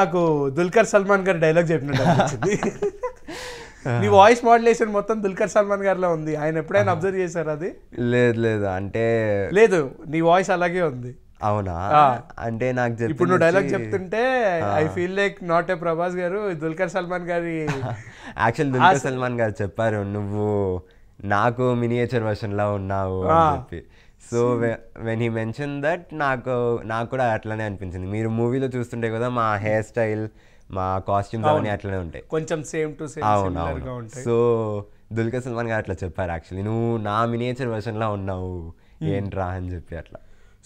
నాకు దుల్కర్ సల్మాన్ గారి డైలాగ్ చెప్పినట్టు నీ వాయిస్ మోడ్యులేషన్ మొత్తం దుల్కర్ సల్మాన్ గారిలో ఉంది ఆయన ఎప్పుడైనా అబ్జర్వ్ చేశారు అది లేదు లేదు అంటే లేదు నీ వాయిస్ అలాగే ఉంది అవునా అంటే నాకు ఇప్పుడు నువ్వు డైలాగ్ చెప్తుంటే I feel like not a Prabhas garu Dulquer Salman గారి యాక్చువల్ దుల్కర్ సల్మాన్ గారు చెప్పారు నువ్వు నాకు మినియేచర్ లా ఉన్నావు అని చెప్పి so when he mention that నాకు నాకు కూడా అట్లనే అనిపించింది మీరు మూవీలో చూస్తుంటే కదా మా హెయిర్ స్టైల్ మా కాస్ట్యూమ్స్ అవన్నీ అట్లనే ఉంటాయి కొంచెం సేమ్ టు సేమ్ అవును సో దుల్కర్ సల్మాన్ గారు అట్లా చెప్పారు యాక్చువల్లీ నువ్వు నా మినియేచర్ వెర్షన్లో ఉన్నావు hmm. ఏంట్రా అని చెప్పి అట్లా